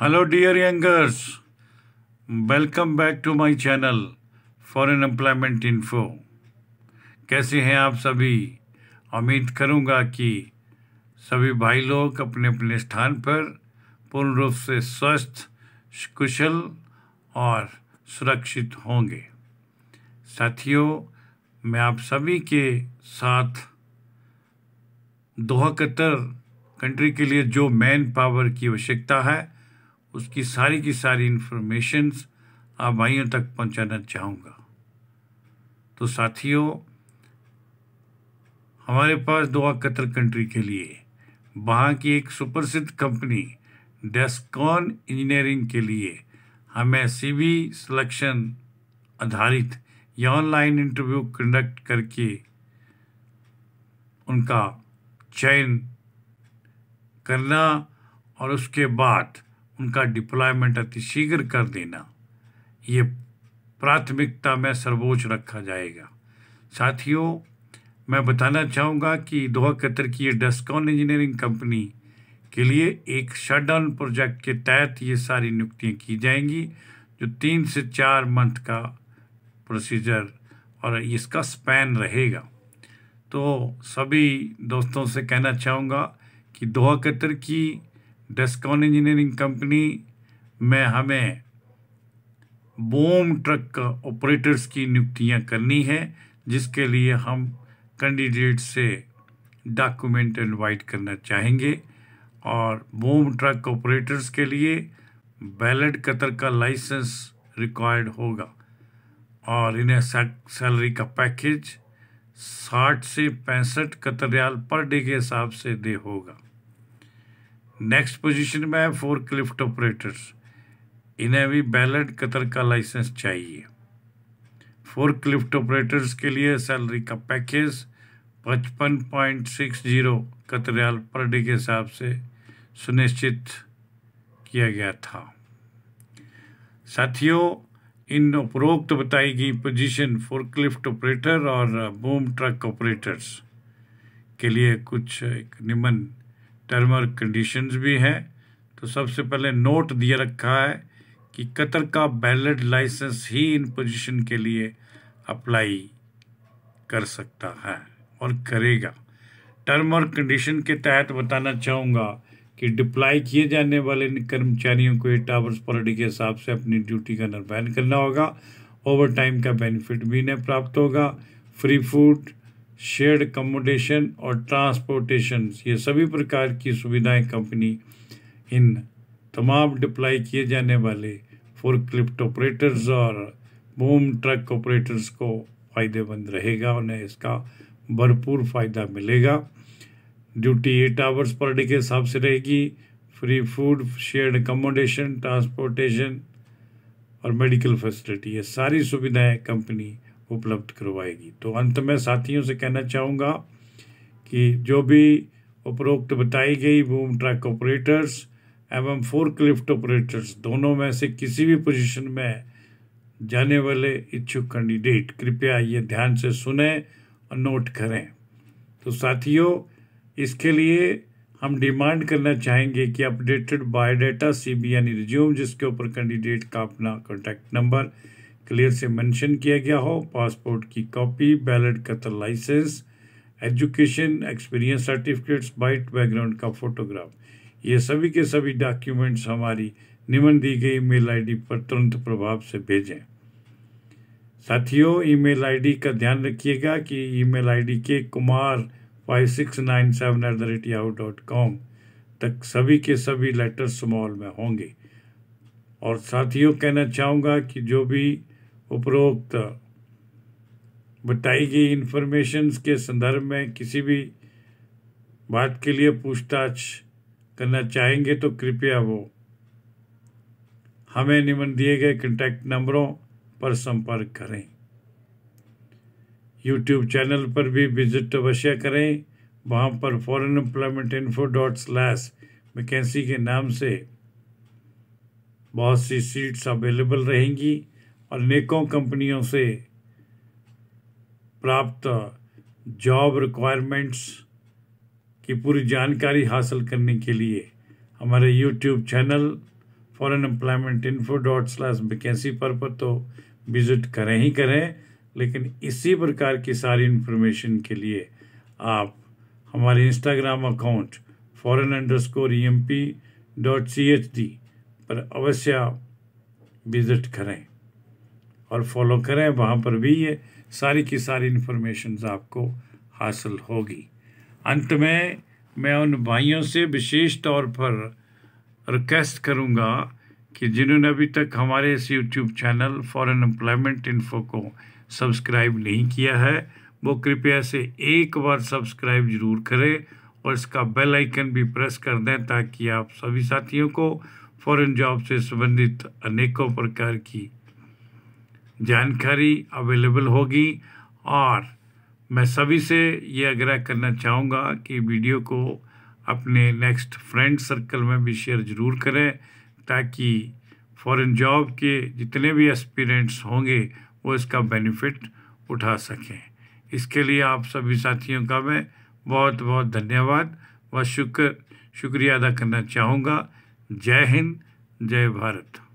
hello dear youngers welcome back to my channel Foreign employment info कैसे हैं आप सभी उम्मीद करूंगा कि सभी भाई लोग अपने अपने स्थान पर पूर्ण रूप से स्वस्थ कुशल और सुरक्षित होंगे साथियों मैं आप सभी के साथ दोहा कतर कंट्री के लिए जो मैन पावर की आवश्यकता है उसकी सारी की सारी इन्फॉर्मेशन आप भाइयों तक पहुंचाना चाहूँगा तो साथियों हमारे पास दुआ कतर कंट्री के लिए वहाँ की एक सुप्रसिद्ध कंपनी डेस्कॉन इंजीनियरिंग के लिए हमें सीवी सिलेक्शन आधारित या ऑनलाइन इंटरव्यू कंडक्ट करके उनका चयन करना और उसके बाद उनका डिप्लॉयमेंट अति शीघ्र कर देना ये प्राथमिकता में सर्वोच्च रखा जाएगा साथियों मैं बताना चाहूँगा कि दोहा कतर की ये डस्कॉन इंजीनियरिंग कंपनी के लिए एक शटडाउन प्रोजेक्ट के तहत ये सारी नियुक्तियाँ की जाएंगी जो तीन से चार मंथ का प्रोसीजर और इसका स्पैन रहेगा तो सभी दोस्तों से कहना चाहूँगा कि दोहा कतर की डेस्कॉन इंजीनियरिंग कंपनी में हमें बोम ट्रक का ऑपरेटर्स की नियुक्तियां करनी है जिसके लिए हम कैंडिडेट से डॉक्यूमेंट इनवाइट करना चाहेंगे और बोम ट्रक ऑपरेटर्स के लिए बैलेट कतर का लाइसेंस रिक्वायर्ड होगा और इन्हें सैलरी का पैकेज साठ से पैंसठ कतर पर डे के हिसाब से दे होगा नेक्स्ट पोजीशन में है फोर क्लिफ्ट ऑपरेटर्स इन्हें भी बैलेट कतर का लाइसेंस चाहिए फोर क्लिफ्ट ऑपरेटर्स के लिए सैलरी का पैकेज पचपन पॉइंट सिक्स जीरो कतरियाल पर डे के हिसाब से सुनिश्चित किया गया था साथियों इन उपरोक्त बताई गई पोजीशन क्लिफ्ट ऑपरेटर और बूम ट्रक ऑपरेटर्स के लिए कुछ एक निम्न टर्म और कंडीशंस भी हैं तो सबसे पहले नोट दिया रखा है कि कतर का बैलेट लाइसेंस ही इन पोजीशन के लिए अप्लाई कर सकता है और करेगा टर्म और कंडीशन के तहत बताना चाहूँगा कि डिप्लाई किए जाने वाले इन कर्मचारियों को एट आवर्स पर डे के हिसाब से अपनी ड्यूटी का निर्वहन करना होगा ओवर टाइम का बेनिफिट भी इन्हें प्राप्त होगा फ्री फूड शेयर्ड कमोडेशन और ट्रांसपोर्टेशन ये सभी प्रकार की सुविधाएं कंपनी इन तमाम डिप्लाई किए जाने वाले फोरक्लिफ्ट ऑपरेटर्स और बूम ट्रक ऑपरेटर्स को फ़ायदेमंद रहेगा उन्हें इसका भरपूर फ़ायदा मिलेगा duty eight hours per day के हिसाब से रहेगी free food shared accommodation transportation और मेडिकल फैसिलिटी ये सारी सुविधाएं कंपनी उपलब्ध करवाएगी तो अंत में साथियों से कहना चाहूँगा कि जो भी उपरोक्त बताई गई बूम ट्रैक ऑपरेटर्स एवं फोर क्लिफ्ट ऑपरेटर्स दोनों में से किसी भी पोजीशन में जाने वाले इच्छुक कैंडिडेट कृपया ये ध्यान से सुने और नोट करें तो साथियों इसके लिए हम डिमांड करना चाहेंगे कि अपडेटेड बायोडाटा सी बी यानी रिज्यूम जिसके ऊपर कैंडिडेट का अपना कॉन्टैक्ट नंबर क्लियर से मेंशन किया गया हो पासपोर्ट की copy valid Qatar license education experience certificates white background का फोटोग्राफ ये सभी के सभी डॉक्यूमेंट्स हमारी निम्न दी गई मेल आईडी पर तुरंत प्रभाव से भेजें साथियों ईमेल आईडी का ध्यान रखिएगा कि ईमेल आईडी के Kumar five six nine seven eight the rate dot com तक सभी के सभी लेटर्स स्मॉल में होंगे और साथियों कहना चाहूँगा कि जो भी उपरोक्त बताई गई इन्फॉर्मेशन के संदर्भ में किसी भी बात के लिए पूछताछ करना चाहेंगे तो कृपया वो हमें निम्न दिए गए कॉन्टैक्ट नंबरों पर संपर्क करें यूट्यूब चैनल पर भी विजिट अवश्य करें वहाँ पर foreign employment info dot slash vacancy के नाम से बहुत सी सीट्स अवेलेबल रहेंगी अनेकों कंपनियों से प्राप्त जॉब रिक्वायरमेंट्स की पूरी जानकारी हासिल करने के लिए हमारे YouTube channel foreign employment info dot slash vacancy पर पर तो विज़िट करें ही करें लेकिन इसी प्रकार की सारी इन्फॉर्मेशन के लिए आप हमारे Instagram account foreign underscore E M P dot C H D पर अवश्य विज़िट करें और फॉलो करें वहाँ पर भी ये सारी की सारी इन्फॉर्मेशन आपको हासिल होगी अंत में मैं उन भाइयों से विशेष तौर पर रिक्वेस्ट करूँगा कि जिन्होंने अभी तक हमारे इस YouTube channel foreign employment info को सब्सक्राइब नहीं किया है वो कृपया से एक बार सब्सक्राइब ज़रूर करें और इसका बेल आइकन भी प्रेस कर दें ताकि आप सभी साथियों को फॉरेन जॉब से संबंधित अनेकों प्रकार की जानकारी अवेलेबल होगी और मैं सभी से ये आग्रह करना चाहूँगा कि वीडियो को अपने नेक्स्ट फ्रेंड सर्कल में भी शेयर ज़रूर करें ताकि फॉरेन जॉब के जितने भी एस्पिरेंट्स होंगे वो इसका बेनिफिट उठा सकें इसके लिए आप सभी साथियों का मैं बहुत बहुत धन्यवाद व शुक्र शुक्रिया अदा करना चाहूँगा जय हिंद जय भारत